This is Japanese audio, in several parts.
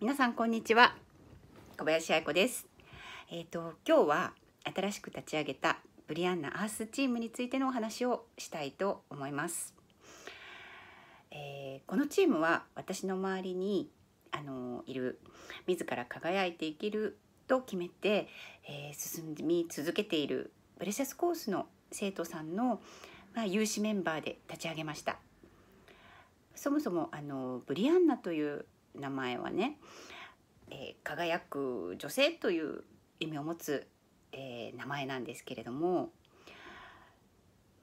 皆さんこんにちは小林愛子ですえっ、ー、と今日は新しく立ち上げたブリアンナアースチームについてのお話をしたいと思います、えー、このチームは私の周りにあのいる自ら輝いて生きると決めて、えー、進み続けているプレシャスコースの生徒さんの、まあ、有志メンバーで立ち上げましたそもそもあのブリアンナという名前はね、えー、輝く女性という意味を持つ、えー、名前なんですけれども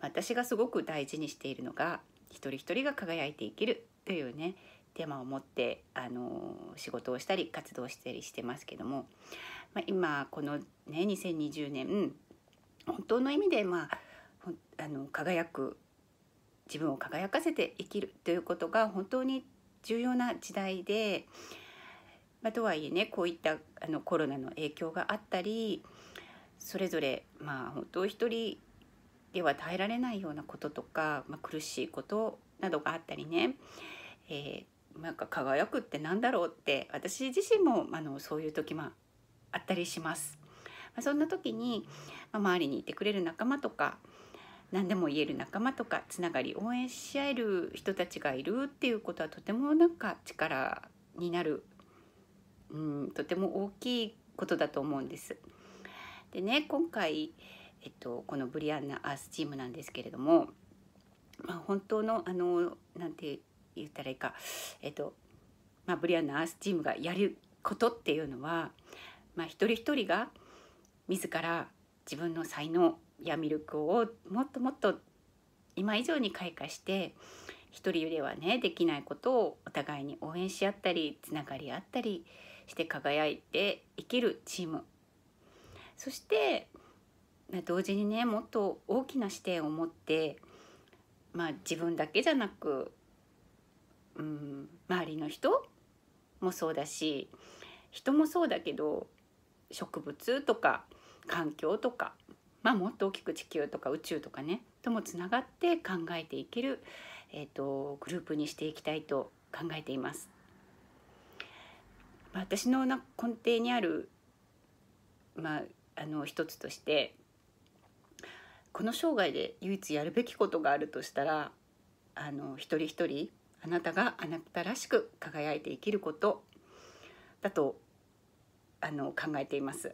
私がすごく大事にしているのが一人一人が輝いて生きるというねテーマを持って、あの仕事をしたり活動したりしてますけども、まあ、今このね2020年本当の意味で、まあ、あの輝く自分を輝かせて生きるということが本当に重要な時代で、まあ、とはいえねこういったあのコロナの影響があったりそれぞれまあ本当一人では耐えられないようなこととか、まあ、苦しいことなどがあったりね、えー、なんか輝くってなんだろうって私自身もあのそういう時もあったりします。まあ、そんな時に、まあ、周りにいてくれる仲間とか何でも言える仲間とかつながり応援し合える人たちがいるっていうことはとてもなんか力になる、うん、とても大きいことだと思うんです。でね今回、えっと、このブリアンナアースチームなんですけれども、まあ、本当のあのなんて言ったらいいか、えっとまあ、ブリアンナアースチームがやることっていうのは、まあ、一人一人が自ら自分の才能やミルクをもっともっと今以上に開花して一人ではねできないことをお互いに応援し合ったりつながり合ったりして輝いて生きるチームそして同時にねもっと大きな視点を持って、まあ、自分だけじゃなく、うん、周りの人もそうだし人もそうだけど植物とか環境とかまあ、もっと大きく地球とか宇宙とかねともつながって考えていける、えーと、グループにしていきたいと考えています。まあ、私の根底にある、まあ、あの一つとしてこの生涯で唯一やるべきことがあるとしたらあの一人一人あなたがあなたらしく輝いて生きることだとあの考えています。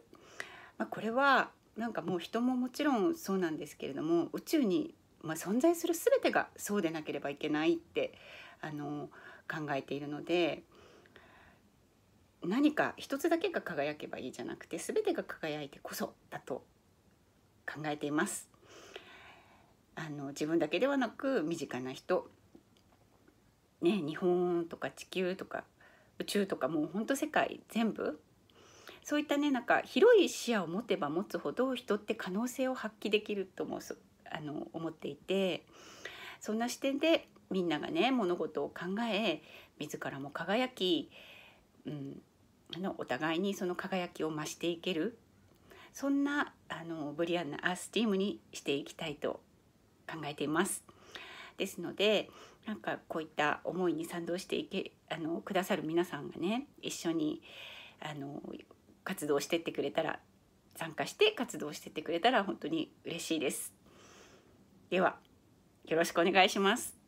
まあ、これはなんかもう人ももちろんそうなんですけれども宇宙に、まあ、存在する全てがそうでなければいけないってあの考えているので何か一つだけが輝けばいいじゃなくて全てが輝いてこそだと考えています。あの自分だけではなく身近な人、ね、日本とか地球とか宇宙とかもうほんと世界全部そういったねなんか広い視野を持てば持つほど人って可能性を発揮できるともあの思っていてそんな視点でみんながね物事を考え自らも輝き、うん、あのお互いにその輝きを増していけるそんなあのブリアンナアースチームにしていきたいと考えています。ですのでなんかこういった思いに賛同していけあのくださる皆さんがね一緒にあの活動してってくれたら参加して活動してってくれたら本当に嬉しいです。ではよろしくお願いします。